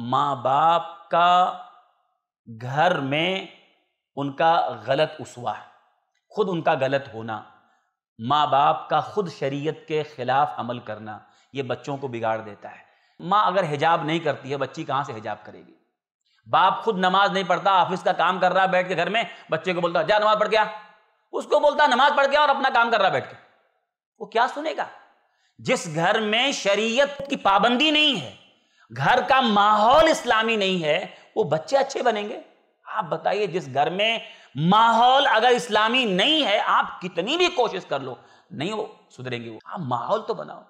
माँ बाप का घर में उनका गलत उसवा है खुद उनका गलत होना माँ बाप का खुद शरीयत के ख़िलाफ़ अमल करना ये बच्चों को बिगाड़ देता है माँ अगर हिजाब नहीं करती है बच्ची कहाँ से हिजाब करेगी बाप खुद नमाज नहीं पढ़ता ऑफिस का काम कर रहा है बैठ के घर में बच्चे को बोलता जा नमाज पढ़ गया उसको बोलता नमाज पढ़ गया और अपना काम कर रहा बैठ के वो क्या सुनेगा जिस घर में शरीयत की पाबंदी नहीं है घर का माहौल इस्लामी नहीं है वो बच्चे अच्छे बनेंगे आप बताइए जिस घर में माहौल अगर इस्लामी नहीं है आप कितनी भी कोशिश कर लो नहीं वो सुधरेंगे वो आप माहौल तो बनाओ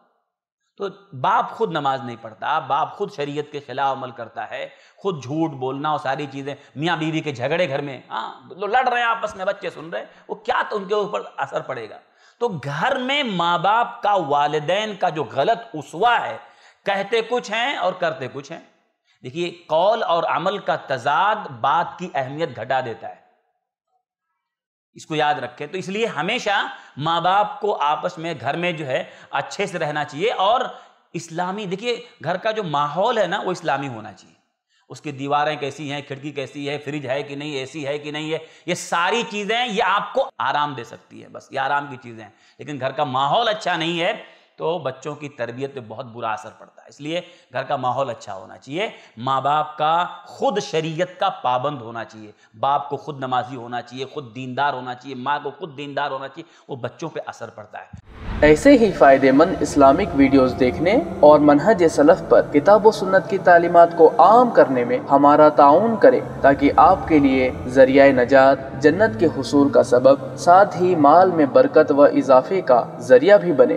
तो बाप खुद नमाज नहीं पढ़ता बाप खुद शरीयत के खिलाफ अमल करता है खुद झूठ बोलना और सारी चीज़ें मियाँ बीवी के झगड़े घर में हाँ लड़ रहे हैं आपस में बच्चे सुन रहे हैं वो क्या तो उनके ऊपर असर पड़ेगा तो घर में माँ बाप का वालदेन का जो गलत उसवा है कहते कुछ हैं और करते कुछ हैं देखिए कौल और अमल का तजाद बात की अहमियत घटा देता है इसको याद रखें तो इसलिए हमेशा माँ बाप को आपस में घर में जो है अच्छे से रहना चाहिए और इस्लामी देखिए घर का जो माहौल है ना वो इस्लामी होना चाहिए उसकी दीवारें कैसी हैं खिड़की कैसी है फ्रिज है कि नहीं एसी है कि नहीं है ये सारी चीज़ें ये आपको आराम दे सकती है बस ये आराम की चीज़ें हैं लेकिन घर का माहौल अच्छा नहीं है तो बच्चों की तरबियत पे बहुत बुरा असर पड़ता है इसलिए घर का माहौल अच्छा होना चाहिए माँ बाप का खुद शरीयत का पाबंद होना चाहिए बाप को खुद नमाजी होना चाहिए खुद दीनदार होना चाहिए माँ को खुद दीनदार होना चाहिए वो बच्चों पर असर पड़ता है ऐसे ही फ़ायदेमंद इस्लामिक वीडियोस देखने और मनहज सलफ पर किताब सुन्नत की तालीमत को आम करने में हमारा ताउन करें ताकि आपके लिए जरिया नजात जन्नत के हसूल का सबब साथ ही माल में बरकत व इजाफे का जरिया भी बने